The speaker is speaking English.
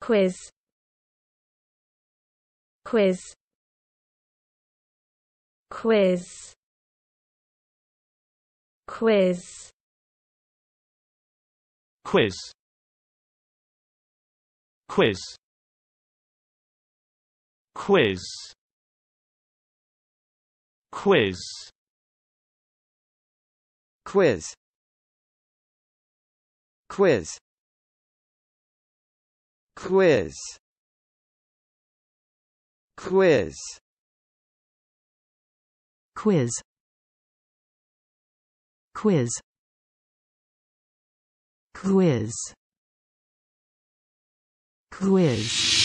quiz quiz quiz quiz quiz quiz quiz quiz quiz quiz Quiz Quiz Quiz Quiz Quiz Quiz